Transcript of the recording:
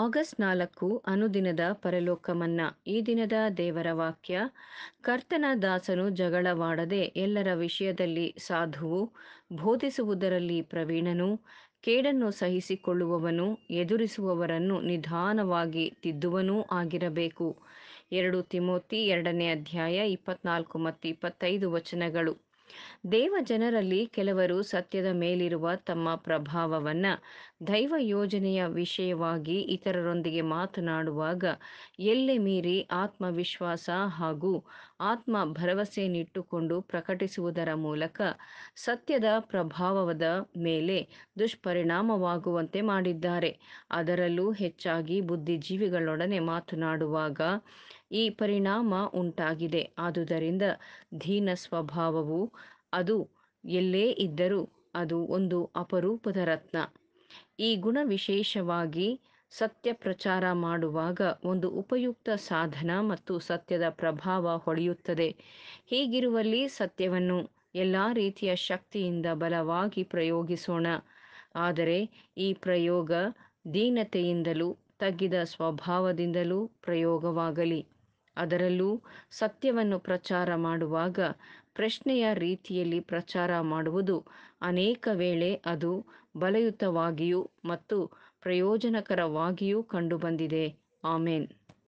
August ನಾಲ್ಕು ಅನುದಿನದ ಪರಲೋಕಮನ್ನ ಈ ದಿನದ ದೇವರ ವಾಕ್ಯ ಕರ್ತನ ದಾಸನು ಜಗಳವಾಡದೆ ಎಲ್ಲರ ವಿಷಯದಲ್ಲಿ ಸಾಧುವು ಬೋಧಿಸುವುದರಲ್ಲಿ ಪ್ರವೀಣನು ಕೇಡನ್ನು ಸಹಿಸಿಕೊಳ್ಳುವವನು ಎದುರಿಸುವವರನ್ನು ನಿಧಾನವಾಗಿ ತಿದ್ದುವನೂ ಆಗಿರಬೇಕು ಎರಡು ತಿಮೋತಿ ಎರಡನೇ ಅಧ್ಯಾಯ ಇಪ್ಪತ್ನಾಲ್ಕು ಮತ್ತು ಇಪ್ಪತ್ತೈದು ವಚನಗಳು ದೇವ ಜನರಲ್ಲಿ ಕೆಲವರು ಸತ್ಯದ ಮೇಲಿರುವ ತಮ್ಮ ಪ್ರಭಾವವನ್ನ ದೈವ ಯೋಜನೆಯ ವಿಷಯವಾಗಿ ಇತರರೊಂದಿಗೆ ಮಾತನಾಡುವಾಗ ಎಲ್ಲೆ ಮೀರಿ ಆತ್ಮವಿಶ್ವಾಸ ಹಾಗೂ ಆತ್ಮ ಭರವಸೆಯನ್ನಿಟ್ಟುಕೊಂಡು ಪ್ರಕಟಿಸುವುದರ ಮೂಲಕ ಸತ್ಯದ ಪ್ರಭಾವದ ಮೇಲೆ ದುಷ್ಪರಿಣಾಮವಾಗುವಂತೆ ಮಾಡಿದ್ದಾರೆ ಅದರಲ್ಲೂ ಹೆಚ್ಚಾಗಿ ಬುದ್ಧಿಜೀವಿಗಳೊಡನೆ ಮಾತನಾಡುವಾಗ ಈ ಪರಿಣಾಮ ಉಂಟಾಗಿದೆ ಆದುದರಿಂದ ಧೀನ ಸ್ವಭಾವವು ಅದು ಎಲ್ಲೇ ಇದ್ದರೂ ಅದು ಒಂದು ಅಪರೂಪದ ರತ್ನ ಈ ಗುಣ ವಿಶೇಷವಾಗಿ ಸತ್ಯ ಪ್ರಚಾರ ಮಾಡುವಾಗ ಒಂದು ಉಪಯುಕ್ತ ಸಾಧನ ಮತ್ತು ಸತ್ಯದ ಪ್ರಭಾವ ಹೊಳೆಯುತ್ತದೆ ಹೀಗಿರುವಲ್ಲಿ ಸತ್ಯವನ್ನು ಎಲ್ಲ ರೀತಿಯ ಶಕ್ತಿಯಿಂದ ಬಲವಾಗಿ ಪ್ರಯೋಗಿಸೋಣ ಆದರೆ ಈ ಪ್ರಯೋಗ ದೀನತೆಯಿಂದಲೂ ತಗ್ಗಿದ ಸ್ವಭಾವದಿಂದಲೂ ಪ್ರಯೋಗವಾಗಲಿ ಅದರಲ್ಲೂ ಸತ್ಯವನ್ನು ಪ್ರಚಾರ ಮಾಡುವಾಗ ಪ್ರಶ್ನೆಯ ರೀತಿಯಲ್ಲಿ ಪ್ರಚಾರ ಮಾಡುವುದು ಅನೇಕ ವೇಳೆ ಅದು ಬಲಯುತವಾಗಿಯೂ ಮತ್ತು ಪ್ರಯೋಜನಕರವಾಗಿಯೂ ಕಂಡುಬಂದಿದೆ ಆಮೇನ್